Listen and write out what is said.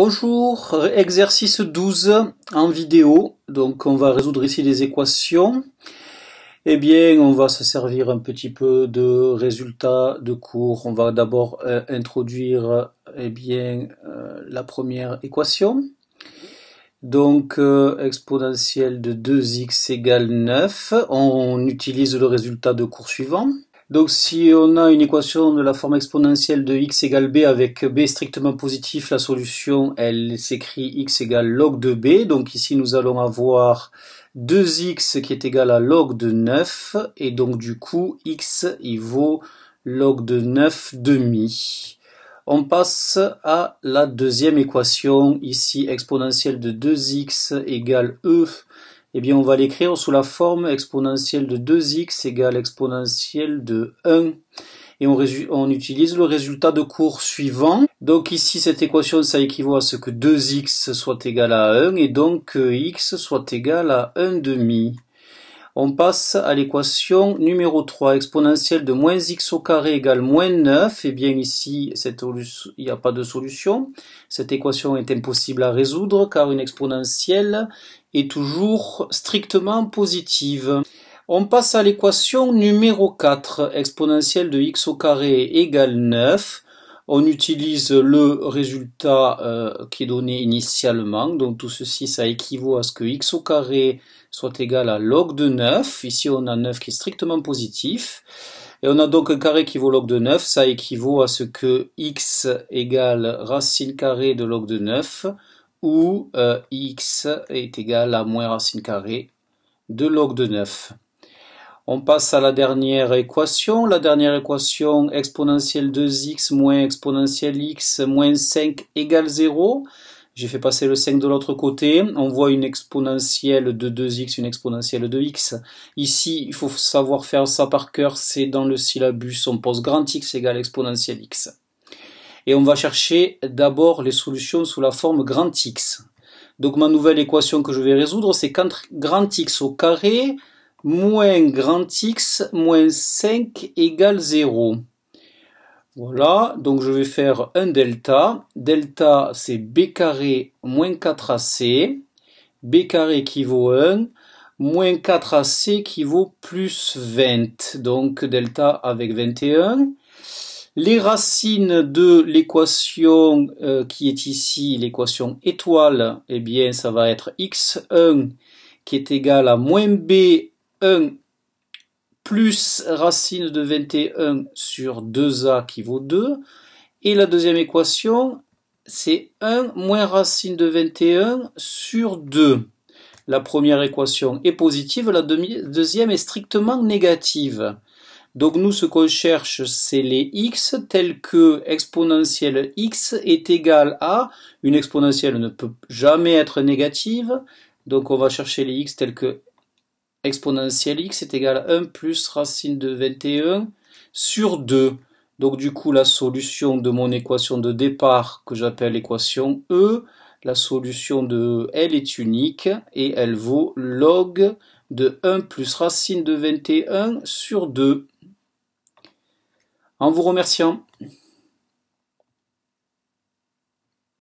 Bonjour, exercice 12 en vidéo. Donc on va résoudre ici les équations. Eh bien, on va se servir un petit peu de résultats de cours. On va d'abord euh, introduire eh bien, euh, la première équation. Donc euh, exponentielle de 2x égale 9. On utilise le résultat de cours suivant. Donc si on a une équation de la forme exponentielle de x égale b avec b strictement positif, la solution elle s'écrit x égale log de b. Donc ici nous allons avoir 2x qui est égal à log de 9 et donc du coup x il vaut log de 9 demi. On passe à la deuxième équation, ici exponentielle de 2x égale e eh bien on va l'écrire sous la forme exponentielle de 2x égale exponentielle de 1. Et on, utilise le résultat de cours suivant. Donc ici, cette équation, ça équivaut à ce que 2x soit égal à 1, et donc que x soit égal à 1 euh, demi. On passe à l'équation numéro 3, exponentielle de moins x au carré égale moins 9. Et eh bien ici, il n'y a pas de solution. Cette équation est impossible à résoudre car une exponentielle est toujours strictement positive. On passe à l'équation numéro 4, exponentielle de x au carré égale 9. On utilise le résultat euh, qui est donné initialement. Donc tout ceci, ça équivaut à ce que x au carré soit égal à log de 9. Ici, on a 9 qui est strictement positif. Et on a donc un carré qui vaut log de 9. Ça équivaut à ce que x égale racine carrée de log de 9 ou euh, x est égal à moins racine carrée de log de 9. On passe à la dernière équation. La dernière équation, exponentielle 2x moins exponentielle x moins 5 égale 0. J'ai fait passer le 5 de l'autre côté. On voit une exponentielle de 2x, une exponentielle de x. Ici, il faut savoir faire ça par cœur. C'est dans le syllabus. On pose grand x égale exponentielle x. Et on va chercher d'abord les solutions sous la forme grand x. Donc ma nouvelle équation que je vais résoudre, c'est quand grand x au carré moins grand x moins 5 égale 0. Voilà, donc je vais faire un delta. Delta, c'est b carré moins 4ac. b carré qui vaut 1, moins 4ac qui vaut plus 20. Donc delta avec 21. Les racines de l'équation euh, qui est ici, l'équation étoile, eh bien ça va être x1 qui est égal à moins b 1 plus racine de 21 sur 2a qui vaut 2. Et la deuxième équation, c'est 1 moins racine de 21 sur 2. La première équation est positive, la deuxième est strictement négative. Donc nous, ce qu'on cherche, c'est les x tels que exponentielle x est égale à, une exponentielle ne peut jamais être négative, donc on va chercher les x tels que exponentielle x est égale à 1 plus racine de 21 sur 2. Donc du coup, la solution de mon équation de départ, que j'appelle équation E, la solution de L est unique et elle vaut log de 1 plus racine de 21 sur 2. En vous remerciant.